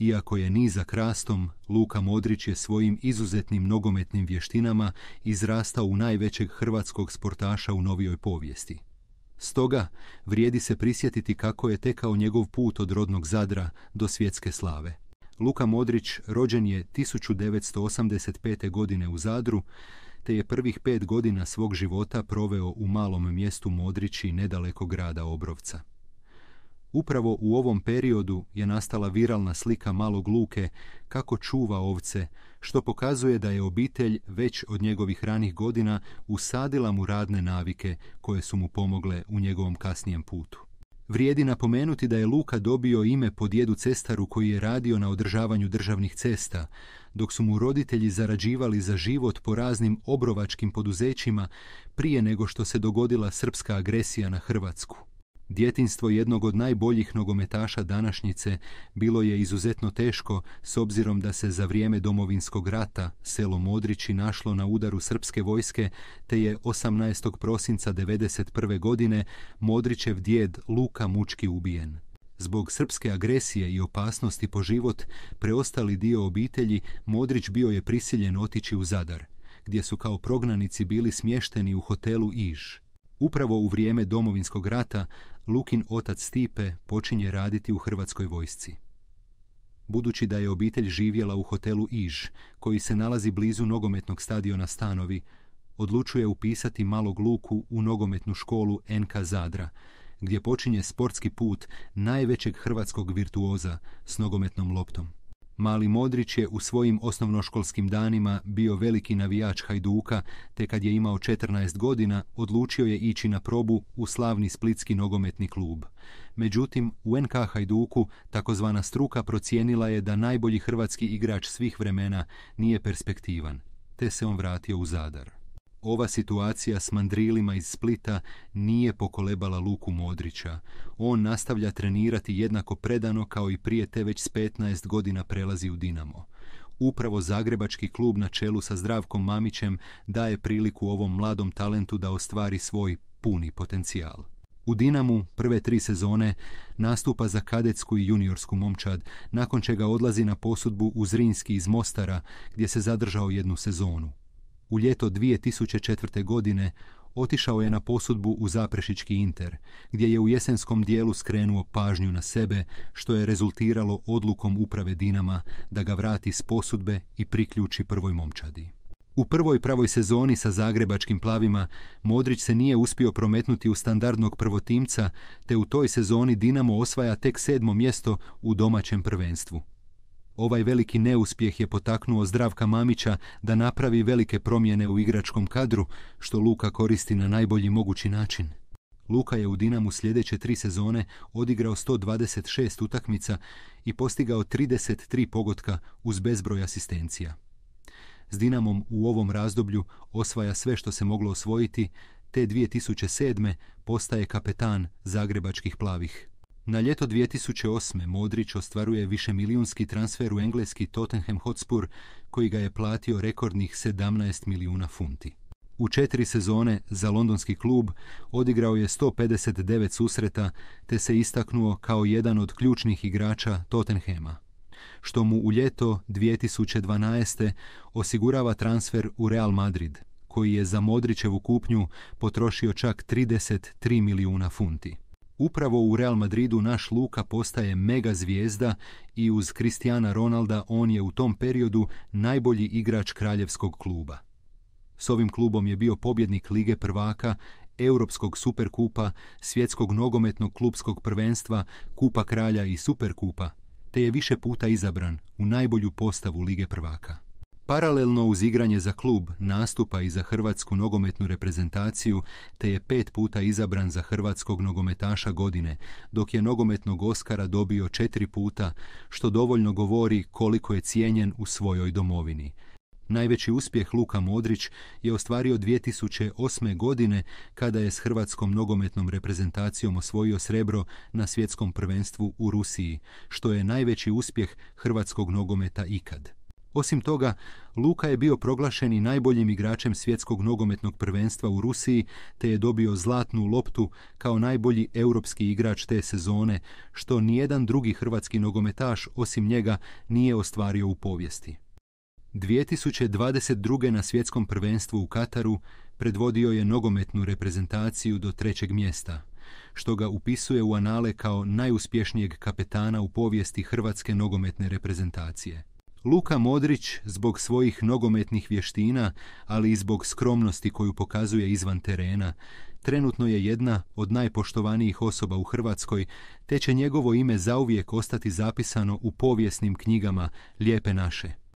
Iako je nizak krastom, Luka Modrić je svojim izuzetnim nogometnim vještinama izrastao u najvećeg hrvatskog sportaša u novijoj povijesti. Stoga, vrijedi se prisjetiti kako je tekao njegov put od rodnog Zadra do svjetske slave. Luka Modrić rođen je 1985. godine u Zadru, te je prvih pet godina svog života proveo u malom mjestu Modrići nedaleko grada Obrovca. Upravo u ovom periodu je nastala viralna slika malog Luke kako čuva ovce, što pokazuje da je obitelj već od njegovih ranih godina usadila mu radne navike koje su mu pomogle u njegovom kasnijem putu. Vrijedi napomenuti da je Luka dobio ime po djedu cestaru koji je radio na održavanju državnih cesta, dok su mu roditelji zarađivali za život po raznim obrovačkim poduzećima prije nego što se dogodila srpska agresija na Hrvatsku. Djetinstvo jednog od najboljih nogometaša današnjice bilo je izuzetno teško s obzirom da se za vrijeme domovinskog rata selo Modrići našlo na udaru srpske vojske te je 18. prosinca 1991. godine Modrićev djed Luka Mučki ubijen. Zbog srpske agresije i opasnosti po život preostali dio obitelji Modrić bio je prisiljen otići u Zadar gdje su kao prognanici bili smješteni u hotelu Iž. Upravo u vrijeme domovinskog rata Lukin otac Stipe počinje raditi u hrvatskoj vojsci. Budući da je obitelj živjela u hotelu Iž, koji se nalazi blizu nogometnog stadiona Stanovi, odlučuje upisati malog Luku u nogometnu školu NK Zadra, gdje počinje sportski put najvećeg hrvatskog virtuoza s nogometnom loptom. Mali Modrić je u svojim osnovnoškolskim danima bio veliki navijač Hajduka, te kad je imao 14 godina odlučio je ići na probu u slavni splitski nogometni klub. Međutim, u NK Hajduku takozvana struka procijenila je da najbolji hrvatski igrač svih vremena nije perspektivan, te se on vratio u Zadar. Ova situacija s mandrilima iz Splita nije pokolebala Luku Modrića. On nastavlja trenirati jednako predano kao i prije te već s 15 godina prelazi u Dinamo. Upravo Zagrebački klub na čelu sa Zdravkom Mamićem daje priliku ovom mladom talentu da ostvari svoj puni potencijal. U Dinamu prve tri sezone nastupa za kadetsku i juniorsku momčad, nakon čega odlazi na posudbu u Zrinski iz Mostara gdje se zadržao jednu sezonu. U ljeto 2004. godine otišao je na posudbu u Zaprešički Inter, gdje je u jesenskom dijelu skrenuo pažnju na sebe, što je rezultiralo odlukom uprave Dinama da ga vrati s posudbe i priključi prvoj momčadi. U prvoj pravoj sezoni sa zagrebačkim plavima Modrić se nije uspio prometnuti u standardnog prvotimca, te u toj sezoni Dinamo osvaja tek sedmo mjesto u domaćem prvenstvu. Ovaj veliki neuspjeh je potaknuo Zdravka Mamića da napravi velike promjene u igračkom kadru, što Luka koristi na najbolji mogući način. Luka je u Dinamu sljedeće tri sezone odigrao 126 utakmica i postigao 33 pogotka uz bezbroj asistencija. S Dinamom u ovom razdoblju osvaja sve što se moglo osvojiti, te 2007. postaje kapetan Zagrebačkih plavih. Na ljeto 2008. Modrić ostvaruje višemilijunski transfer u engleski Tottenham Hotspur koji ga je platio rekordnih 17 milijuna funti. U četiri sezone za londonski klub odigrao je 159 susreta te se istaknuo kao jedan od ključnih igrača Tottenhema, što mu u ljeto 2012. osigurava transfer u Real Madrid, koji je za Modrićevu kupnju potrošio čak 33 milijuna funti. Upravo u Real Madridu naš Luka postaje mega zvijezda i uz Cristiana Ronalda on je u tom periodu najbolji igrač kraljevskog kluba. S ovim klubom je bio pobjednik Lige prvaka, Europskog superkupa, Svjetskog nogometnog klubskog prvenstva, Kupa kralja i Superkupa, te je više puta izabran u najbolju postavu Lige prvaka. Paralelno uz igranje za klub nastupa i za hrvatsku nogometnu reprezentaciju te je pet puta izabran za hrvatskog nogometaša godine, dok je nogometnog Oskara dobio četiri puta, što dovoljno govori koliko je cijenjen u svojoj domovini. Najveći uspjeh Luka Modrić je ostvario 2008. godine kada je s hrvatskom nogometnom reprezentacijom osvojio srebro na svjetskom prvenstvu u Rusiji, što je najveći uspjeh hrvatskog nogometa ikad. Osim toga, Luka je bio proglašen i najboljim igračem svjetskog nogometnog prvenstva u Rusiji, te je dobio zlatnu loptu kao najbolji europski igrač te sezone, što nijedan drugi hrvatski nogometaš osim njega nije ostvario u povijesti. 2022. na svjetskom prvenstvu u Kataru predvodio je nogometnu reprezentaciju do trećeg mjesta, što ga upisuje u anale kao najuspješnijeg kapetana u povijesti hrvatske nogometne reprezentacije. Luka Modrić zbog svojih nogometnih vještina, ali i zbog skromnosti koju pokazuje izvan terena, trenutno je jedna od najpoštovanijih osoba u Hrvatskoj, te će njegovo ime zauvijek ostati zapisano u povijesnim knjigama Lijepe naše.